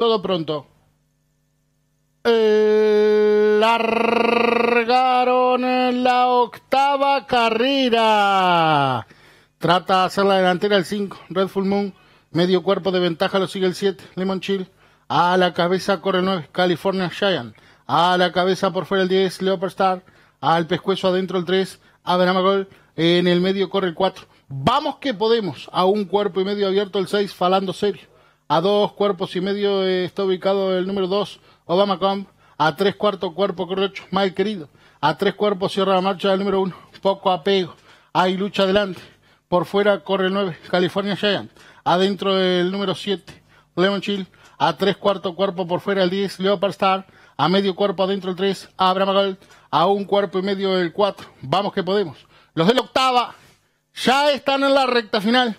Todo pronto. Largaron la octava carrera. Trata de hacer la delantera el 5. Red Full Moon. Medio cuerpo de ventaja lo sigue el 7. Lemon Chill. A la cabeza corre el 9. California Giant. A la cabeza por fuera el 10. Leopard Star. Al pescuezo adentro el 3. Gold. En el medio corre el 4. Vamos que podemos. A un cuerpo y medio abierto el 6. Falando serio. A dos cuerpos y medio está ubicado el número dos, Obama Camp. A tres cuartos cuerpo ocho, mal querido. A tres cuerpos cierra la marcha del número uno, poco apego. Hay lucha adelante. Por fuera corre el nueve, California Giant. Adentro el número siete, Lemon Chill. A tres cuartos cuerpo por fuera el diez, Leopard Star. A medio cuerpo adentro el tres, Abraham Gold. A un cuerpo y medio el cuatro. Vamos que podemos. Los de la octava ya están en la recta final.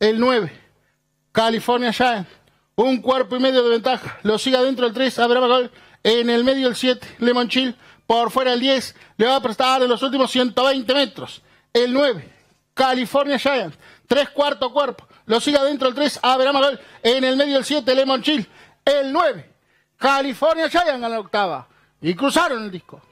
El nueve. California Giant. Un cuerpo y medio de ventaja. Lo sigue adentro el 3, Abraham En el medio el 7, Lemon Chill. Por fuera el 10, le va a prestar en los últimos 120 metros. El 9, California Giant. tres cuarto cuerpo. Lo sigue adentro el 3, Abraham Gol. En el medio el 7, Lemon Chill. El 9, California Giant a la octava. Y cruzaron el disco.